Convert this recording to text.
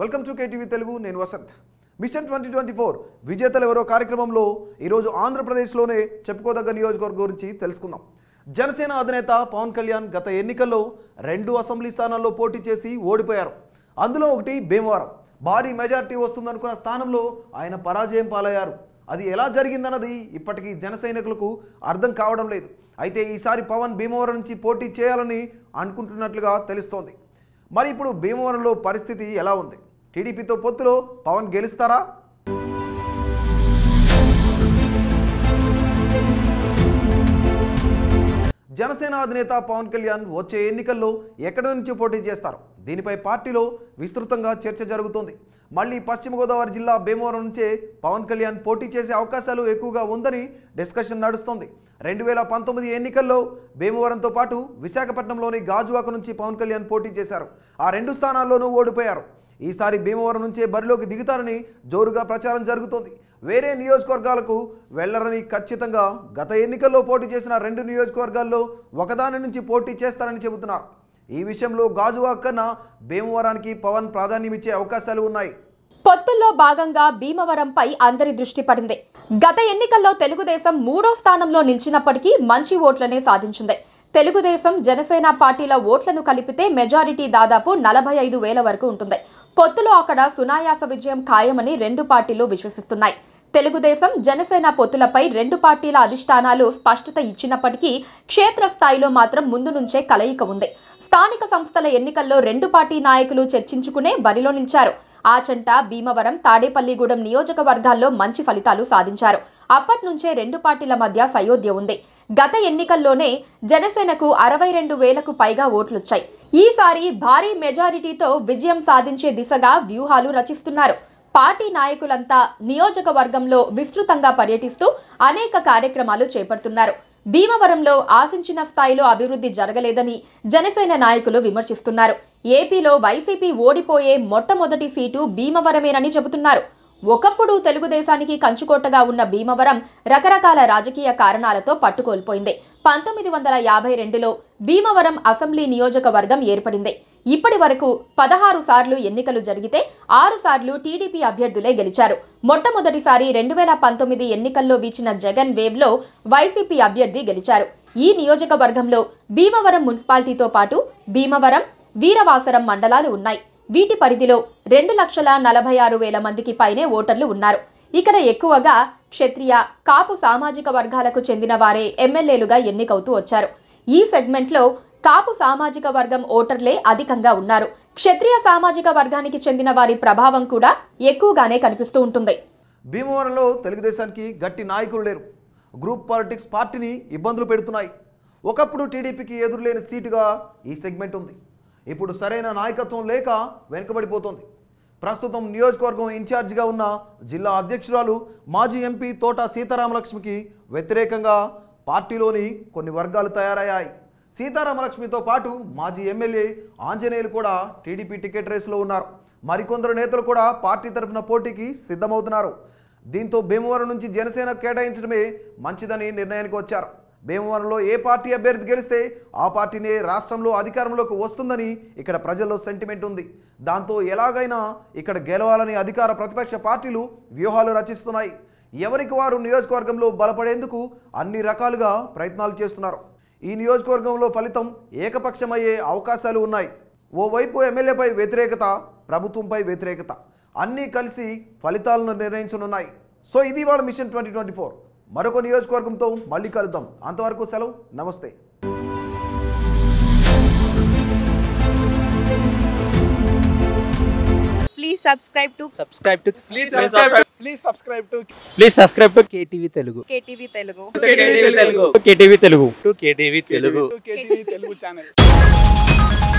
welcome to KTV Telugu నేను Vasanth mission twenty twenty four విజేతలు ఎవరో కార్యక్రమంలో ఈరోజు ఆంధ్రప్రదేశ్లోనే చెప్పుకోదగ్గ నియోజకవర్గం గురించి తెలుసుకుందాం జనసేన అధినేత పవన్ కళ్యాణ్ గత ఎన్నికల్లో రెండు అసెంబ్లీ స్థానాల్లో పోటీ చేసి ఓడిపోయారు అందులో ఒకటి భీమవరం భారీ మెజార్టీ వస్తుందనుకున్న స్థానంలో ఆయన పరాజయం పాలయ్యారు అది ఎలా జరిగిందన్నది ఇప్పటికీ జన సైనికులకు అర్థం కావడం లేదు అయితే ఈసారి పవన్ భీమవరం నుంచి పోటీ చేయాలని అనుకుంటున్నట్లుగా తెలుస్తోంది మరి ఇప్పుడు భీమవరంలో పరిస్థితి ఎలా ఉంది టీడీపీతో పొత్తులో పవన్ గెలుస్తారా జనసేన అధినేత పవన్ కళ్యాణ్ వచ్చే ఎన్నికల్లో ఎక్కడి నుంచి పోటీ చేస్తారు దీనిపై పార్టీలో విస్తృతంగా చర్చ జరుగుతోంది మళ్ళీ పశ్చిమ గోదావరి జిల్లా భీమవరం నుంచే పవన్ కళ్యాణ్ పోటీ చేసే అవకాశాలు ఎక్కువగా ఉందని డిస్కషన్ నడుస్తోంది రెండు వేల పంతొమ్మిది ఎన్నికల్లో భీమవరంతో పాటు విశాఖపట్నంలోని గాజువాక నుంచి పవన్ కళ్యాణ్ పోటీ చేశారు ఆ రెండు స్థానాల్లోనూ ఓడిపోయారు ఈసారి భీమవరం నుంచే బరిలోకి దిగుతారని జోరుగా ప్రచారం జరుగుతోంది వేరే నియోజకవర్గాలకు వెళ్లరని ఖచ్చితంగా గత ఎన్నికల్లో పోటీ చేసిన రెండు నియోజకవర్గాల్లో ఒకదాని నుంచి పోటీ చేస్తారని చెబుతున్నారు ఈ విషయంలో గాజువాక్ కన్నా భీమవరానికి పవన్ ప్రాధాన్యమిచ్చే అవకాశాలు ఉన్నాయి పొత్తుల్లో భాగంగా భీమవరంపై అందరి దృష్టి పడింది గత ఎన్నికల్లో తెలుగుదేశం మూడో స్థానంలో నిలిచినప్పటికీ మంచి ఓట్లనే సాధించింది తెలుగుదేశం జనసేన పార్టీల ఓట్లను కలిపితే మెజారిటీ దాదాపు నలభై ఐదు వేల వరకు ఉంటుంది పొత్తులో అక్కడ సునాయాస విజయం ఖాయమని రెండు పార్టీలు విశ్వసిస్తున్నాయి తెలుగుదేశం జనసేన పొత్తులపై రెండు పార్టీల అధిష్టానాలు స్పష్టత ఇచ్చినప్పటికీ క్షేత్రస్థాయిలో మాత్రం ముందు నుంచే కలయిక ఉంది స్థానిక సంస్థల ఎన్నికల్లో రెండు పార్టీ నాయకులు చర్చించుకునే బరిలో నిలిచారు ఆచంట భీమవరం తాడేపల్లిగూడెం నియోజకవర్గాల్లో మంచి ఫలితాలు సాధించారు అప్పటి నుంచే రెండు పార్టీల మధ్య సయోధ్య ఉంది గత ఎన్నికల్లోనే జనసేనకు అరవై రెండు వేలకు పైగా ఓట్లొచ్చాయి ఈసారి భారీ మెజారిటీతో విజయం సాధించే దిశగా వ్యూహాలు రచిస్తున్నారు పార్టీ నాయకులంతా నియోజకవర్గంలో విస్తృతంగా పర్యటిస్తూ అనేక కార్యక్రమాలు చేపడుతున్నారు భీమవరంలో ఆశించిన స్థాయిలో అభివృద్ధి జరగలేదని జనసేన నాయకులు విమర్శిస్తున్నారు ఏపీలో వైసీపీ ఓడిపోయే మొట్టమొదటి సీటు భీమవరమేనని చెబుతున్నారు ఒకప్పుడు తెలుగుదేశానికి కంచుకోటగా ఉన్న భీమవరం రకరకాల రాజకీయ కారణాలతో పట్టుకోల్పోయింది పంతొమ్మిది వందల యాభై రెండులో భీమవరం అసెంబ్లీ నియోజకవర్గం ఏర్పడింది ఇప్పటి వరకు పదహారు సార్లు ఎన్నికలు జరిగితే ఆరు సార్లు టీడీపీ అభ్యర్థులే గెలిచారు మొట్టమొదటిసారి రెండు వేల పంతొమ్మిది ఎన్నికల్లో వీచిన జగన్ వేవ్లో వైసీపీ అభ్యర్థి గెలిచారు ఈ నియోజకవర్గంలో భీమవరం మున్సిపాలిటీతో పాటు భీమవరం వీరవాసరం మండలాలు ఉన్నాయి వీటి పరిధిలో రెండు లక్షల నలభై ఆరు వేల మందికి పైనే ఓటర్లు ఉన్నారు ఇక్కడ ఎక్కువగా క్షత్రియ కాపు సామాజిక వర్గాలకు చెందిన వారే ఎమ్మెల్యేలుగా ఎన్నికవుతూ వచ్చారు ఈ సెగ్మెంట్లో కాపు సామాజిక వర్గం ఓటర్లే అధికంగా ఉన్నారు క్షత్రియ సామాజిక వర్గానికి చెందిన వారి ప్రభావం కూడా ఎక్కువగానే కనిపిస్తూ ఉంటుంది భీమవరంలో తెలుగుదేశానికి గట్టి నాయకులు లేరు గ్రూప్ పాలిటిక్స్ పార్టీని ఇబ్బందులు పెడుతున్నాయి ఒకప్పుడు టీడీపీకి ఎదురులేని సీటుగా ఈ సెగ్మెంట్ ఉంది ఇప్పుడు సరైన నాయకత్వం లేక వెనుకబడిపోతుంది ప్రస్తుతం నియోజకవర్గం ఇన్ఛార్జిగా ఉన్న జిల్లా అధ్యక్షురాలు మాజీ ఎంపీ తోట సీతారామలక్ష్మికి వ్యతిరేకంగా పార్టీలోని కొన్ని వర్గాలు తయారయ్యాయి సీతారామలక్ష్మితో పాటు మాజీ ఎమ్మెల్యే ఆంజనేయులు కూడా టీడీపీ టికెట్ రేసులో ఉన్నారు మరికొందరు నేతలు కూడా పార్టీ తరఫున పోటీకి సిద్ధమవుతున్నారు దీంతో భీమవరం నుంచి జనసేన కేటాయించడమే మంచిదని నిర్ణయానికి వచ్చారు భీమవరంలో ఏ పార్టీ అభ్యర్థి గెలిస్తే ఆ పార్టీనే రాష్ట్రంలో అధికారంలోకి వస్తుందని ఇక్కడ ప్రజల్లో సెంటిమెంట్ ఉంది దాంతో ఎలాగైనా ఇక్కడ గెలవాలని అధికార ప్రతిపక్ష పార్టీలు వ్యూహాలు రచిస్తున్నాయి ఎవరికి వారు నియోజకవర్గంలో బలపడేందుకు అన్ని రకాలుగా ప్రయత్నాలు చేస్తున్నారు ఈ నియోజకవర్గంలో ఫలితం ఏకపక్షమయ్యే అవకాశాలు ఉన్నాయి ఓవైపు ఎమ్మెల్యేపై వ్యతిరేకత ప్రభుత్వంపై వ్యతిరేకత అన్నీ కలిసి ఫలితాలను నిర్ణయించనున్నాయి సో ఇది వాళ్ళ మిషన్ ట్వంటీ ట్వంటీ ఫోర్ మరొక నియోజకవర్గంతో మళ్ళీ కలుద్దాం అంతవరకు సెలవు నమస్తే please subscribe to to please to please to KTV Telugu KTV Telugu KTV Telugu KTV Telugu KTV Telugu KTV Telugu channel